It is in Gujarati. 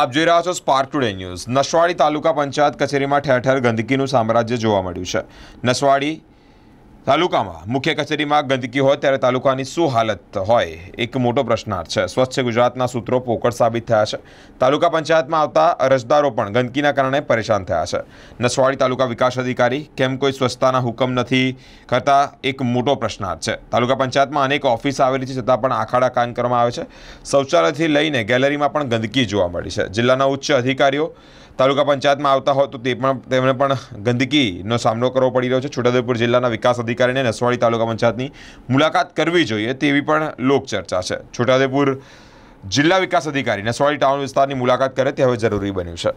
આપ જોઈ રહ્યા છો Spark Today News Naswadi taluka panchayat કચેરીમાં ઠેર ઠેર ગંદકીનું સામ્રાજ્ય જોવા મળ્યું છે નસવાડી તાલુકામાં મુખ્ય કચેરીમાં ગંદકી હોય ત્યારે તાલુકાની શું હાલત હોય એક મોટો પ્રશ્નાર્થ છે સ્વચ્છ ગુજરાતના સૂત્રો પોકળ સાબિત થયા છે તાલુકા પંચાયતમાં આવતા અરજદારો પણ ગંદકીના કારણે પરેશાન થયા છે નસવાડી તાલુકા વિકાસ અધિકારી કેમ કોઈ સ્વચ્છતાના હુકમ નથી કરતા એક મોટો પ્રશ્નાર્થ છે તાલુકા પંચાયતમાં અનેક ઓફિસ આવેલી છે છતાં પણ આખાડા કાન કરવામાં આવે છે શૌચાલયથી લઈને ગેલેરીમાં પણ ગંદકી જોવા મળી છે જિલ્લાના ઉચ્ચ અધિકારીઓ તાલુકા પંચાયતમાં આવતા હોય તો તે પણ તેમને પણ ગંદકીનો સામનો કરવો પડી રહ્યો છે છોટાઉદેપુર જિલ્લાના વિકાસ અધિકારીને નસવાડી તાલુકા પંચાયતની મુલાકાત કરવી જોઈએ તેવી પણ લોકચર્ચા છે છોટાઉદેપુર જિલ્લા વિકાસ અધિકારી નસવાડી ટાઉન વિસ્તારની મુલાકાત કરે તે હવે જરૂરી બન્યું છે